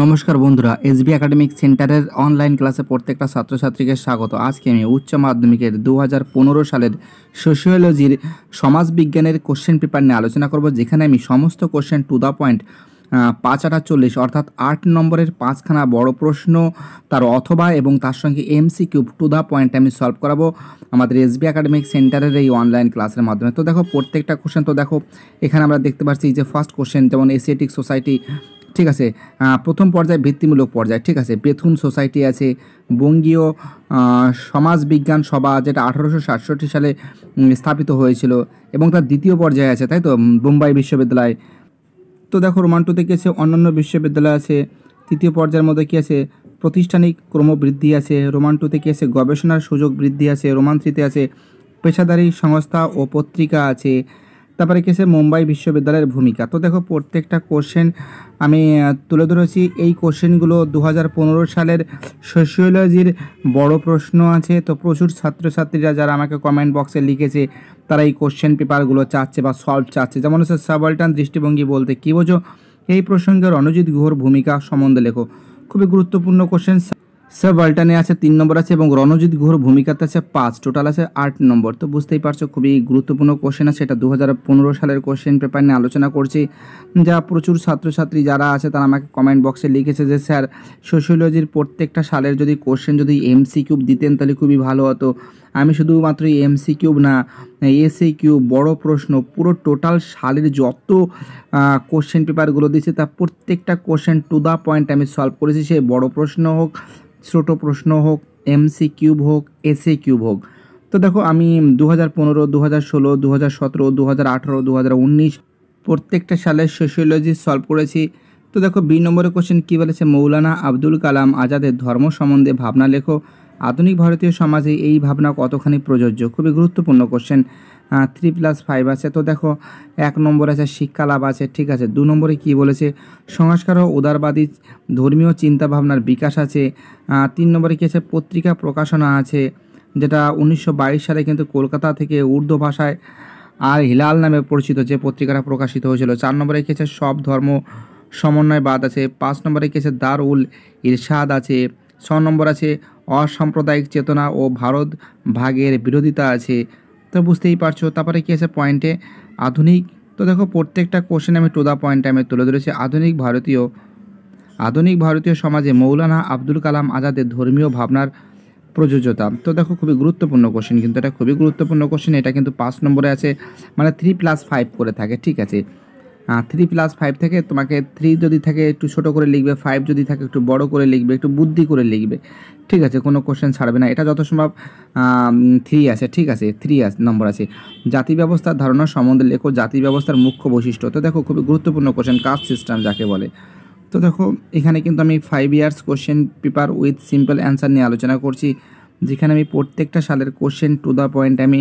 নমস্কার বন্ধুরা SB academic সেন্টারের অনলাইন ক্লাসে প্রত্যেকটা ছাত্রছাত্রীকে স্বাগত আজকে আমি উচ্চ মাধ্যমিকের দু হাজার সালের সোশিওলজির সমাজবিজ্ঞানের কোশ্চেন পেপার নিয়ে আলোচনা করব যেখানে আমি সমস্ত কোশ্চেন টু দ্য পয়েন্ট পাঁচ আটা চল্লিশ অর্থাৎ আট নম্বরের পাঁচখানা বড় প্রশ্ন তার অথবা এবং তার সঙ্গে MCQ to the point আমি সলভ করাবো আমাদের এসবি একাডেমিক সেন্টারের এই অনলাইন ক্লাসের মাধ্যমে তো দেখো প্রত্যেকটা কোশ্চেন তো দেখো এখানে আমরা দেখতে পাচ্ছি যে ফার্স্ট কোশ্চেন যেমন এশিয়াটিক সোসাইটি ঠিক আছে প্রথম পর্যায়ে ভিত্তিমূলক পর্যায় ঠিক আছে বেথুন সোসাইটি আছে বঙ্গীয় সমাজবিজ্ঞান সভা যেটা আঠারোশো সাতষট্টি সালে স্থাপিত হয়েছিল এবং তার দ্বিতীয় পর্যায়ে আছে তাই তো বোম্বাই বিশ্ববিদ্যালয় তো দেখো রোমান্টোতে কী আছে অন্যান্য বিশ্ববিদ্যালয় আছে তৃতীয় পর্যায়ের মধ্যে কী আছে প্রতিষ্ঠানিক ক্রমবৃদ্ধি আছে রোমান টুতে কী আছে গবেষণার সুযোগ বৃদ্ধি আছে রোমান্ত্রিতে আছে পেশাদারি সংস্থা ও পত্রিকা আছে তারপরে কেসে মুম্বাই বিশ্ববিদ্যালয়ের ভূমিকা তো দেখো প্রত্যেকটা কোশ্চেন আমি তুলে ধরেছি এই কোশ্চেনগুলো দু সালের সোশিওলজির বড় প্রশ্ন আছে তো প্রচুর ছাত্রছাত্রীরা যারা আমাকে কমেন্ট বক্সে লিখেছে তারা এই কোশ্চেন পেপারগুলো চাচ্ছে বা সলভ চাচ্ছে যেমন হচ্ছে সাবলটান দৃষ্টিভঙ্গি বলতে কী বোঝো এই প্রসঙ্গে রণজিৎ গুহর ভূমিকা সম্বন্ধে লেখো খুবই গুরুত্বপূর্ণ কোশ্চেন সে ভল্টানে আছে তিন নম্বর আছে এবং রণজিৎ গুহর ভূমিকাতে আছে পাঁচ টোটাল আছে আট নম্বর তো বুঝতেই পারছো খুবই গুরুত্বপূর্ণ কোশ্চেন আছে এটা দু সালের কোশ্চেন পেপার নিয়ে আলোচনা করছি যা প্রচুর ছাত্রছাত্রী যারা আছে তারা আমাকে কমেন্ট বক্সে লিখেছে যে স্যার সোশিওলজির প্রত্যেকটা সালের যদি কোশ্চেন যদি এমসি কিউব দিতেন তাহলে খুবই ভালো হতো আমি শুধুমাত্র এমসি কিউব না এসি কিউব বড় প্রশ্ন পুরো টোটাল সালের যত কোশ্চেন পেপারগুলো দিয়েছে তা প্রত্যেকটা কোশ্চেন টু দ্য পয়েন্ট আমি সলভ করেছি সে বড় প্রশ্ন হোক ছোটো প্রশ্ন হোক এমসি কিউব হোক এসি কিউব হোক তো দেখো আমি দু হাজার পনেরো দু হাজার ষোলো দু হাজার সতেরো দু হাজার আঠেরো দু হাজার উনিশ প্রত্যেকটা সালের সোশিওলজি সলভ করেছি তো দেখো বি নম্বরের কোশ্চেন কী বলেছে মৌলানা আব্দুল কালাম আজাদের ধর্ম সম্বন্ধে ভাবনা লেখো আধুনিক ভারতীয় সমাজে এই ভাবনা কতখানি প্রযোজ্য খুবই গুরুত্বপূর্ণ কোশ্চেন থ্রি প্লাস ফাইভ আছে তো দেখো এক নম্বর আছে শিক্ষা লাভ আছে ঠিক আছে দু নম্বরে কি বলেছে সংস্কার ও উদারবাদী ধর্মীয় চিন্তাভাবনার বিকাশ আছে তিন নম্বরে কী আছে পত্রিকা প্রকাশনা আছে যেটা উনিশশো সালে কিন্তু কলকাতা থেকে উর্দু ভাষায় আর হিলাল নামে পরিচিত যে পত্রিকাটা প্রকাশিত হয়েছিল চার নম্বরে কী আছে সব ধর্ম সমন্বয়বাদ আছে পাঁচ নম্বরে কী আছে উল ইরশাদ আছে ছ নম্বর আছে অসাম্প্রদায়িক চেতনা ও ভারত ভাগের বিরোধিতা আছে তো বুঝতেই পারছো তারপরে কী আছে পয়েন্টে আধুনিক তো দেখো প্রত্যেকটা কোশ্চেন আমি টু দ্য পয়েন্ট আমি তুলে ধরেছি আধুনিক ভারতীয় আধুনিক ভারতীয় সমাজে মৌলানা আব্দুল কালাম আজাদের ধর্মীয় ভাবনার প্রযোজ্যতা তো দেখো খুবই গুরুত্বপূর্ণ কোশ্চেন কিন্তু এটা খুবই গুরুত্বপূর্ণ কোশ্চেন এটা কিন্তু পাঁচ নম্বরে আছে মানে থ্রি প্লাস ফাইভ করে থাকে ঠিক আছে থ্রি প্লাস ফাইভ থেকে তোমাকে থ্রি যদি থাকে একটু ছোট করে লিখবে ফাইভ যদি থাকে একটু বড় করে লিখবে একটু বুদ্ধি করে লিখবে ঠিক আছে কোনো কোশ্চেন ছাড়বে না এটা যত সম্ভব থ্রি আছে ঠিক আছে থ্রি আছে নম্বর আছে জাতি ব্যবস্থার ধারণা সম্বন্ধে লেখো জাতি ব্যবস্থার মুখ্য বৈশিষ্ট্য তো দেখো খুবই গুরুত্বপূর্ণ কোশ্চেন কাস্ট সিস্টেম যাকে বলে তো দেখো এখানে কিন্তু আমি five years question paper with simple answer নিয়ে আলোচনা করছি যেখানে আমি প্রত্যেকটা সালের কোশ্চেন টু দ্য পয়েন্ট আমি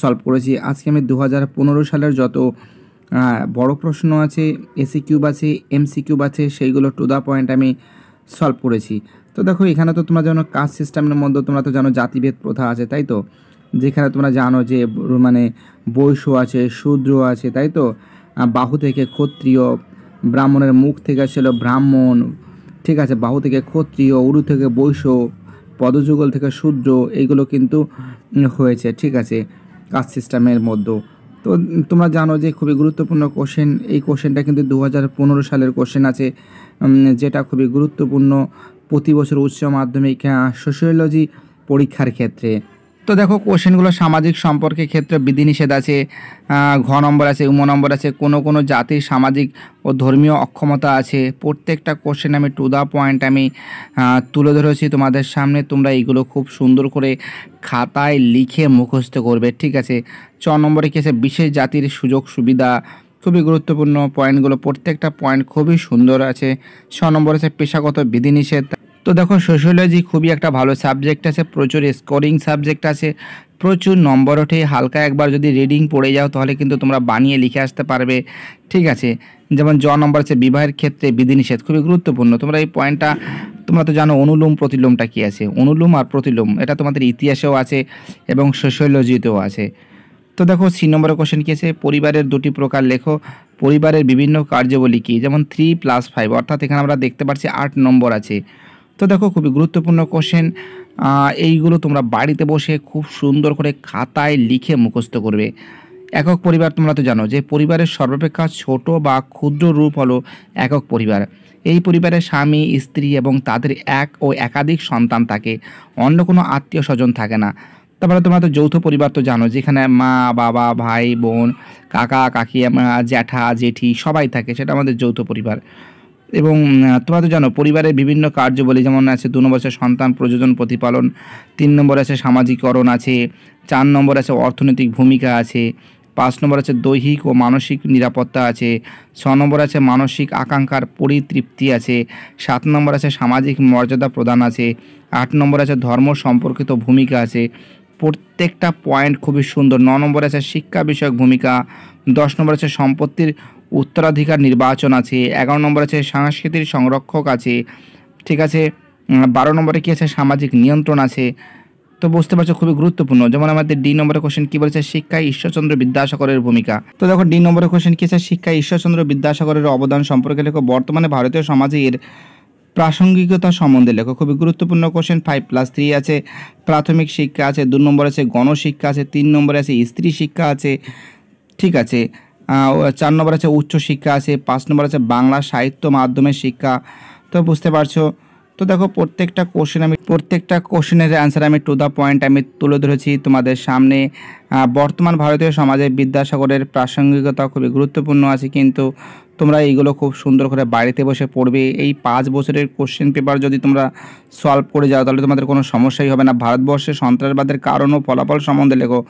সলভ করেছি আজকে আমি দু সালের যত বড় প্রশ্ন আছে এসি কিউব আছে এমসি কিউব আছে সেইগুলো টু দ্য পয়েন্ট আমি সলভ করেছি তো দেখো এখানে তো তোমরা জানো কাস্ট সিস্টেমের মধ্যে তোমরা তো জানো জাতিভেদ প্রথা আছে তাই তো যেখানে তোমরা জানো যে মানে বৈশ্য আছে শূদ্র আছে তাই তো বাহু থেকে ক্ষত্রিয় ব্রাহ্মণের মুখ থেকে ছিল ব্রাহ্মণ ঠিক আছে বাহু থেকে ক্ষত্রিয় উরু থেকে বৈশ্য পদযুগল থেকে শূদ্র এইগুলো কিন্তু হয়েছে ঠিক আছে কাস্ট সিস্টেমের মধ্যেও তো তোমরা জানো যে খুবই গুরুত্বপূর্ণ কোশ্চেন এই কোশ্চেনটা কিন্তু দু সালের কোশ্চেন আছে যেটা খুবই গুরুত্বপূর্ণ প্রতি বছর উচ্চ মাধ্যমিক সোশিওলজি পরীক্ষার ক্ষেত্রে তো দেখো কোশ্চেনগুলো সামাজিক সম্পর্কের ক্ষেত্রে বিধিনিষেধ আছে ঘ নম্বর আছে উম নম্বর আছে কোনো কোনো জাতির সামাজিক ও ধর্মীয় অক্ষমতা আছে প্রত্যেকটা কোশ্চেন আমি টু দ্য পয়েন্ট আমি তুলে ধরেছি তোমাদের সামনে তোমরা এইগুলো খুব সুন্দর করে খাতায় লিখে মুখস্থ করবে ঠিক আছে চ নম্বরে কি আছে বিশেষ জাতির সুযোগ সুবিধা খুবই গুরুত্বপূর্ণ পয়েন্টগুলো প্রত্যেকটা পয়েন্ট খুবই সুন্দর আছে ছ নম্বর আছে পেশাগত বিধিনিষেধ তো দেখো সোশিওলজি খুবই একটা ভালো সাবজেক্ট আছে প্রচুর স্কোরিং সাবজেক্ট আছে প্রচুর নম্বর ওঠে হালকা একবার যদি রিডিং পড়ে যাও তাহলে কিন্তু তোমরা বানিয়ে লিখে আসতে পারবে ঠিক আছে যেমন জ নম্বর আছে বিবাহের ক্ষেত্রে বিধিনিষেধ খুবই গুরুত্বপূর্ণ তোমরা এই পয়েন্টটা তোমরা তো জানো অনুলোম প্রতিলোমটা কী আছে অনুলোম আর প্রতিলোম এটা তোমাদের ইতিহাসেও আছে এবং সোশিওলজিতেও আছে তো দেখো সি নম্বরের কোশ্চেন কী আছে পরিবারের দুটি প্রকার লেখো পরিবারের বিভিন্ন কার্যবলী কী যেমন থ্রি প্লাস ফাইভ অর্থাৎ এখানে আমরা দেখতে পাচ্ছি আট নম্বর আছে তো দেখো খুবই গুরুত্বপূর্ণ কোশ্চেন এইগুলো তোমরা বাড়িতে বসে খুব সুন্দর করে খাতায় লিখে মুখস্থ করবে একক পরিবার তোমরা তো জানো যে পরিবারের সর্বাপেক্ষা ছোট বা ক্ষুদ্র রূপ হলো একক পরিবার এই পরিবারে স্বামী স্ত্রী এবং তাদের এক ও একাধিক সন্তান থাকে অন্য কোনো আত্মীয় স্বজন থাকে না তারপরে তোমরা তো যৌথ পরিবার তো জানো যেখানে মা বাবা ভাই বোন কাকা কাকি জ্যাঠা জেঠি সবাই থাকে সেটা আমাদের যৌথ পরিবার এবং তোমরা তো জানো পরিবারের বিভিন্ন কার্যবলী যেমন আছে দু নম্বর আছে সন্তান প্রযোজন প্রতিপালন তিন নম্বর আছে সামাজিকরণ আছে চার নম্বর আছে অর্থনৈতিক ভূমিকা আছে পাঁচ নম্বর আছে দৈহিক ও মানসিক নিরাপত্তা আছে ছ নম্বর আছে মানসিক আকাঙ্ক্ষার পরিতৃপ্তি আছে সাত নম্বর আছে সামাজিক মর্যাদা প্রদান আছে আট নম্বর আছে ধর্ম সম্পর্কিত ভূমিকা আছে প্রত্যেকটা পয়েন্ট খুবই সুন্দর ন নম্বর আছে শিক্ষা বিষয়ক ভূমিকা দশ নম্বর আছে সম্পত্তির উত্তরাধিকার নির্বাচন আছে এগারো নম্বর আছে সাংস্কৃতিক সংরক্ষক আছে ঠিক আছে বারো নম্বরে কী আছে সামাজিক নিয়ন্ত্রণ আছে তো বুঝতে পারছো খুবই গুরুত্বপূর্ণ যেমন আমাদের ডি নম্বরে কোশ্চেন কী বলেছে শিক্ষায় ঈশ্বরচন্দ্র বিদ্যাসাগরের ভূমিকা তো দেখো ডি নম্বরে কোশ্চেন কী আছে শিক্ষায় ঈশ্বরচন্দ্র বিদ্যাসাগরের অবদান সম্পর্কে লেখো বর্তমানে ভারতীয় সমাজের প্রাসঙ্গিকতা সম্বন্ধে লেখো খুবই গুরুত্বপূর্ণ কোশ্চেন ফাইভ প্লাস থ্রি আছে প্রাথমিক শিক্ষা আছে দু নম্বর আছে গণশিক্ষা আছে তিন নম্বরে আছে স্ত্রী শিক্ষা আছে ঠিক আছে চার নম্বর আছে উচ্চ শিক্ষা আছে পাঁচ নম্বর আছে বাংলা সাহিত্য মাধ্যমের শিক্ষা তো বুঝতে পারছো তো দেখো প্রত্যেকটা কোশ্চেন আমি প্রত্যেকটা কোশ্চেনের অ্যান্সার আমি টু দ্য পয়েন্ট আমি তুলে ধরেছি তোমাদের সামনে বর্তমান ভারতীয় সমাজে বিদ্যাসাগরের প্রাসঙ্গিকতা খুবই গুরুত্বপূর্ণ আছে কিন্তু তোমরা এইগুলো খুব সুন্দর করে বাড়িতে বসে পড়বে এই পাঁচ বছরের কোশ্চেন পেপার যদি তোমরা সলভ করে যাও তাহলে তোমাদের কোনো সমস্যাই হবে না ভারতবর্ষে সন্ত্রাসবাদের কারণ ও ফলাফল সম্বন্ধে লেখো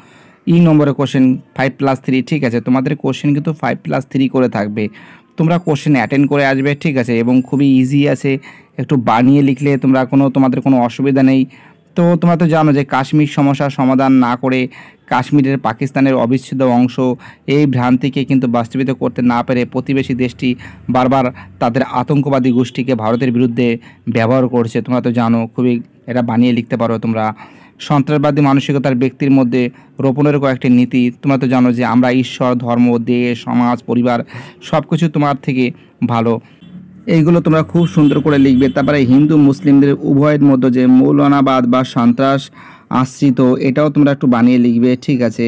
ই নম্বরে কোশ্চেন ফাইভ প্লাস থ্রি ঠিক আছে তোমাদের কোশ্চেন কিন্তু ফাইভ প্লাস থ্রি করে থাকবে তোমরা কোশ্চেন অ্যাটেন্ড করে আসবে ঠিক আছে এবং খুবই ইজি আছে একটু বানিয়ে লিখলে তোমরা কোনো তোমাদের কোনো অসুবিধা নেই তো তোমরা তো জানো যে কাশ্মীর সমস্যা সমাধান না করে কাশ্মীরের পাকিস্তানের অবিচ্ছেদ্য অংশ এই ভ্রান্তিকে কিন্তু বাস্তবিত করতে না পেরে প্রতিবেশী দেশটি বারবার তাদের আতঙ্কবাদী গোষ্ঠীকে ভারতের বিরুদ্ধে ব্যবহার করছে তোমরা তো জানো খুবই এটা বানিয়ে লিখতে পারো তোমরা সন্ত্রাসবাদী মানসিকতার ব্যক্তির মধ্যে রোপণের কয়েকটি নীতি তোমরা তো জানো যে আমরা ঈশ্বর ধর্ম দেশ সমাজ পরিবার সব কিছু তোমার থেকে ভালো এইগুলো তোমরা খুব সুন্দর করে লিখবে তারপরে হিন্দু মুসলিমদের উভয়ের মধ্যে যে মৌলানাবাদ বা সন্ত্রাস আশ্রিত এটাও তোমরা একটু বানিয়ে লিখবে ঠিক আছে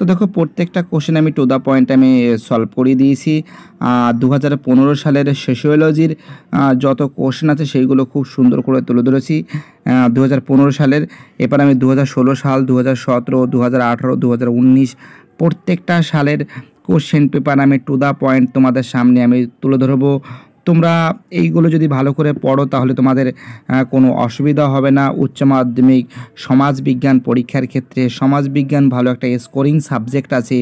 তো দেখো প্রত্যেকটা কোশ্চেন আমি টু দ্য পয়েন্ট আমি সলভ করে দিয়েছি দু হাজার সালের সেশিওলজির যত কোশ্চেন আছে সেইগুলো খুব সুন্দর করে তুলে ধরেছি দু সালের এবার আমি দু সাল দু হাজার সতেরো দু হাজার আঠেরো দু হাজার উনিশ প্রত্যেকটা সালের কোশ্চেন পেপার আমি টু দ্য পয়েন্ট তোমাদের সামনে আমি তুলে ধরবো তোমরা এইগুলো যদি ভালো করে পড়ো তাহলে তোমাদের কোনো অসুবিধা হবে না উচ্চ মাধ্যমিক সমাজবিজ্ঞান পরীক্ষার ক্ষেত্রে সমাজবিজ্ঞান ভালো একটা স্কোরিং সাবজেক্ট আছে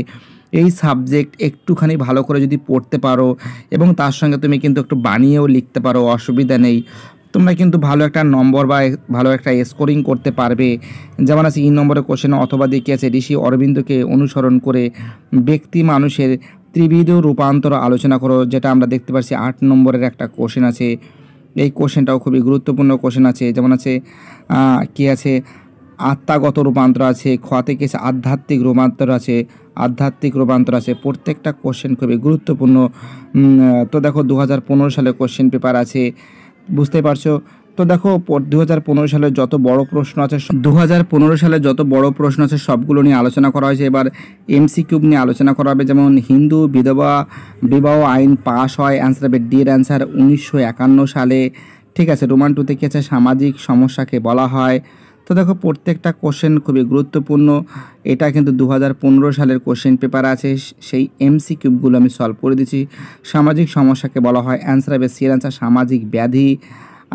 এই সাবজেক্ট একটুখানি ভালো করে যদি পড়তে পারো এবং তার সঙ্গে তুমি কিন্তু একটু বানিয়েও লিখতে পারো অসুবিধা নেই তোমরা কিন্তু ভালো একটা নম্বর বা ভালো একটা স্কোরিং করতে পারবে যেমন আছে ই e নম্বরের কোশ্চেন অথবা দেখিয়েছে ঋষি অরবিন্দকে অনুসরণ করে ব্যক্তি মানুষের ত্রিবিধ রূপান্তর আলোচনা করো যেটা আমরা দেখতে পাচ্ছি আট নম্বরের একটা কোশ্চেন আছে এই কোশ্চেনটাও খুবই গুরুত্বপূর্ণ কোশ্চেন আছে যেমন আছে কি আছে আত্মাগত রূপান্তর আছে খ আছে আধ্যাত্মিক রূপান্তর আছে আধ্যাত্মিক রূপান্তর আছে প্রত্যেকটা কোশ্চেন খুবই গুরুত্বপূর্ণ তো দেখো দু সালে কোশ্চেন পেপার আছে বুঝতে পারছো তো দেখো দু সালে যত বড় প্রশ্ন আছে দু সালে যত বড় প্রশ্ন আছে সবগুলো নিয়ে আলোচনা করা হয়েছে এবার এমসি কিউব নিয়ে আলোচনা করা হবে যেমন হিন্দু বিধবা বিবাহ আইন পাশ হয় অ্যান্সার হবে ডির অ্যান্সার উনিশশো সালে ঠিক আছে রোমান টুতে কি আছে সামাজিক সমস্যাকে বলা হয় তো দেখো প্রত্যেকটা কোশ্চেন খুবই গুরুত্বপূর্ণ এটা কিন্তু দু সালের কোশ্চেন পেপার আছে সেই এমসি কিউবগুলো আমি সলভ করে দিচ্ছি সামাজিক সমস্যাকে বলা হয় অ্যান্সার হবে সি অ্যান্সার সামাজিক ব্যাধি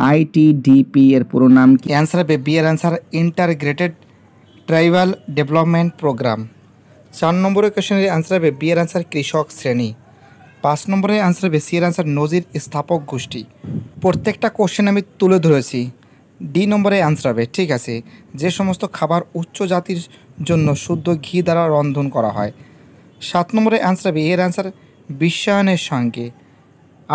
আইটিডিপি এর পুরো নাম কি অ্যান্সার হবে বি এর answer integrated tribal development programme চার নম্বরের কোয়েশনের অ্যান্সার হবে বি এর অ্যান্সার কৃষক শ্রেণী পাঁচ নম্বরের অ্যান্সার হবে সি এর অ্যান্সার নজির স্থাপক গোষ্ঠী প্রত্যেকটা কোশ্চেন আমি তুলে ধরেছি ডি নম্বরে অ্যান্সার হবে ঠিক আছে যে সমস্ত খাবার উচ্চ জাতির জন্য শুদ্ধ ঘি দ্বারা রন্ধন করা হয় সাত নম্বরে অ্যান্সার হবে এর অ্যান্সার বিশ্বায়নের সঙ্গে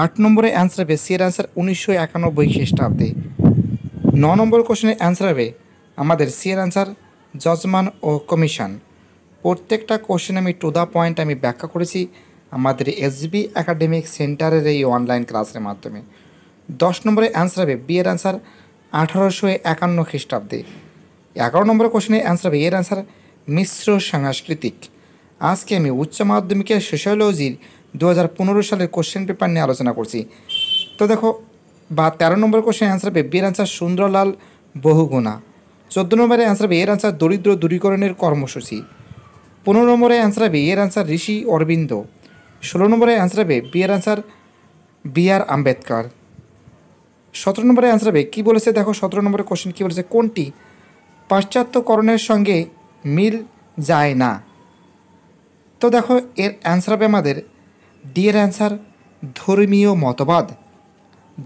আট নম্বরে অ্যান্সার হবে সিয়ের অ্যান্সার উনিশশো একানব্বই খ্রিস্টাব্দে ন নম্বর কোশ্চেনের অ্যান্সার হবে আমাদের সিয়ের অ্যান্সার জজমান ও কমিশন প্রত্যেকটা কোশ্চেন আমি টু দ্য পয়েন্ট আমি ব্যাখ্যা করেছি আমাদের এসবি একাডেমিক সেন্টারের এই অনলাইন ক্লাসের মাধ্যমে দশ নম্বরে অ্যান্সার হবে বিয়ের অ্যান্সার আঠারোশো একান্ন খ্রিস্টাব্দে এগারো নম্বর কোশ্চেনের অ্যান্সার হবে এর অ্যান্সার মিশ্র সাংস্কৃতিক আজকে আমি উচ্চ মাধ্যমিকের সোশ্যোলজির দু সালের কোশ্চেন পেপার নিয়ে আলোচনা করছি তো দেখো বা তেরো নম্বর কোশ্চেন অ্যান্সার হবে বিয়ের অ্যান্সার সুন্দরলাল বহুগুণা চোদ্দো নম্বরে অ্যান্সার হবে এর অ্যান্সার দরিদ্র দূরীকরণের কর্মসূচি পনেরো নম্বরে অ্যান্সার হবে এর অ্যান্সার ঋষি অরবিন্দ ষোলো নম্বরে অ্যান্সার হবে বিয়ের অ্যান্সার বি আর আম্বেদকার সতেরো নম্বরে অ্যান্সার হবে কী বলেছে দেখো সতেরো নম্বরে কোশ্চেন কী বলেছে কোনটি পাশ্চাত্যকরণের সঙ্গে মিল যায় না তো দেখো এর অ্যান্সার হবে আমাদের ডিয়ের অ্যান্সার ধর্মীয় মতবাদ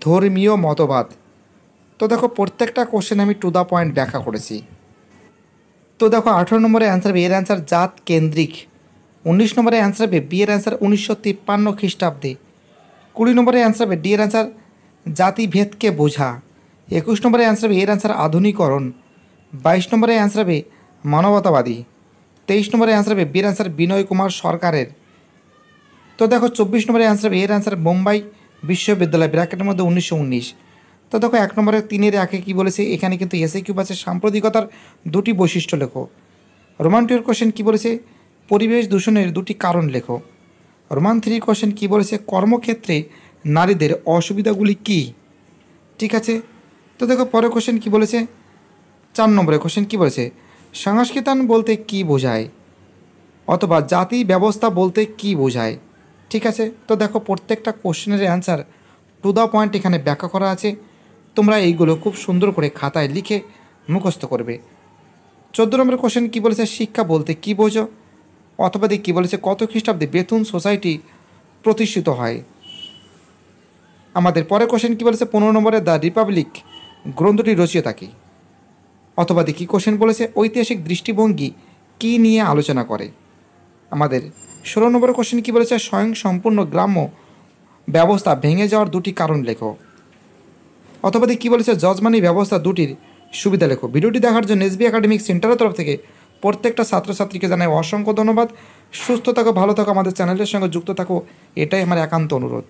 ধর্মীয় মতবাদ তো দেখো প্রত্যেকটা কোশ্চেন আমি টু দ্য পয়েন্ট ব্যাখ্যা করেছি তো দেখো আঠেরো নম্বরে অ্যান্সার বিয়ের অ্যান্সার জাত কেন্দ্রিক উনিশ নম্বরে অ্যান্সার হবে বিয়ের অ্যান্সার উনিশশো তিপ্পান্ন খ্রিস্টাব্দে কুড়ি নম্বরে অ্যান্সার হবে ডিয়ের অ্যান্সার জাতিভেদকে বোঝা একুশ নম্বরে অ্যান্সার হবে এর অ্যান্সার আধুনিকরণ বাইশ নম্বরে অ্যান্সার হবে মানবতাবাদী তেইশ নম্বরে অ্যান্সার হবে বীর অ্যান্সার বিনয় কুমার সরকারের তো দেখো চব্বিশ নম্বরের অ্যান্সার এর অ্যান্সার বোম্বাই বিশ্ববিদ্যালয় ব্র্যাকেটের মধ্যে উনিশশো উনিশ তো দেখো এক নম্বরে তিনের একে কী বলেছে এখানে কিন্তু এসএ কিউব আছে সাম্প্রতিকতার দুটি বৈশিষ্ট্য লেখো রোমান টুয়ের কোশ্চেন কী বলেছে পরিবেশ দূষণের দুটি কারণ লেখো রোমান থ্রি কোশ্চেন কী বলেছে কর্মক্ষেত্রে নারীদের অসুবিধাগুলি কি ঠিক আছে তো দেখো পরের কোশ্চেন কী বলেছে চার নম্বরের কোশ্চেন কী বলেছে সংস্কৃতান বলতে কি বোঝায় অথবা জাতি ব্যবস্থা বলতে কি বোঝায় ঠিক আছে তো দেখো প্রত্যেকটা কোশ্চেনের অ্যান্সার টু দ্য পয়েন্ট এখানে ব্যাখ্যা করা আছে তোমরা এইগুলো খুব সুন্দর করে খাতায় লিখে মুখস্থ করবে চোদ্দো নম্বর কোশ্চেন কী বলেছে শিক্ষা বলতে কী বোঝো অথবা দিয়ে কী বলেছে কত খ্রিস্টাব্দে বেতন সোসাইটি প্রতিষ্ঠিত হয় আমাদের পরের কোশ্চেন কী বলেছে পনেরো নম্বরে দ্য রিপাবলিক গ্রন্থটি রচিয়ে থাকে অথবা দিয়ে কী কোশ্চেন বলেছে ঐতিহাসিক দৃষ্টিভঙ্গি কী নিয়ে আলোচনা করে আমাদের ষোলো নম্বর কোশ্চেন কী বলেছে স্বয়ং সম্পূর্ণ গ্রাম্য ব্যবস্থা ভেঙে যাওয়ার দুটি কারণ লেখো অথবা কী বলেছে জজমানি ব্যবস্থা দুটির সুবিধা লেখো ভিডিওটি দেখার জন্য এসবি একাডেমিক সেন্টারের তরফ থেকে প্রত্যেকটা ছাত্রছাত্রীকে জানাই অসংখ্য ধন্যবাদ সুস্থ থাকো ভালো থাকো আমাদের চ্যানেলের সঙ্গে যুক্ত থাকো এটাই আমার একান্ত অনুরোধ